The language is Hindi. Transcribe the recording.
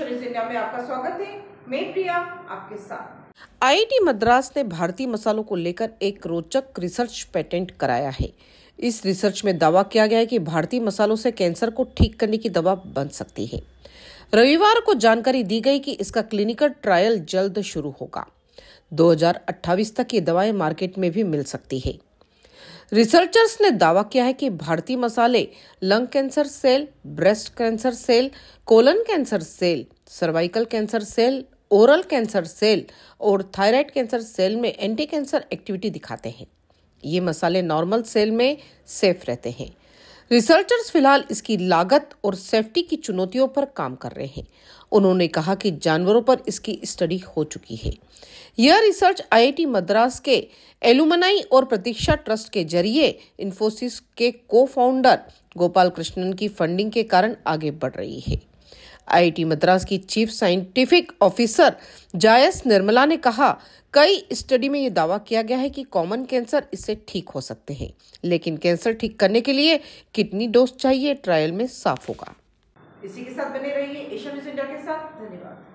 आपका स्वागत है मैं प्रिया आपके साथ आईआईटी मद्रास ने भारतीय मसालों को लेकर एक रोचक रिसर्च पेटेंट कराया है इस रिसर्च में दावा किया गया है कि भारतीय मसालों से कैंसर को ठीक करने की दवा बन सकती है रविवार को जानकारी दी गई कि इसका क्लिनिकल ट्रायल जल्द शुरू होगा 2028 तक ये दवाएं मार्केट में भी मिल सकती है रिसर्चर्स ने दावा किया है कि भारतीय मसाले lung cancer cell breast cancer cell colon cancer cell cervical cancer cell oral cancer cell और थायराइड कैंसर सेल में एंटी कैंसर एक्टिविटी दिखाते हैं ये मसाले नॉर्मल सेल में सेफ रहते हैं रिसर्चर्स फिलहाल इसकी लागत और सेफ्टी की चुनौतियों पर काम कर रहे हैं उन्होंने कहा कि जानवरों पर इसकी स्टडी हो चुकी है यह रिसर्च आईआईटी मद्रास के एलुमनाई और प्रतीक्षा ट्रस्ट के जरिए इन्फोसिस के को फाउंडर गोपाल कृष्णन की फंडिंग के कारण आगे बढ़ रही है आईटी मद्रास की चीफ साइंटिफिक ऑफिसर जायस निर्मला ने कहा कई स्टडी में ये दावा किया गया है कि कॉमन कैंसर इससे ठीक हो सकते हैं लेकिन कैंसर ठीक करने के लिए कितनी डोज चाहिए ट्रायल में साफ होगा इसी के साथ बने रहिए एशिया न्यूज इंडिया के साथ धन्यवाद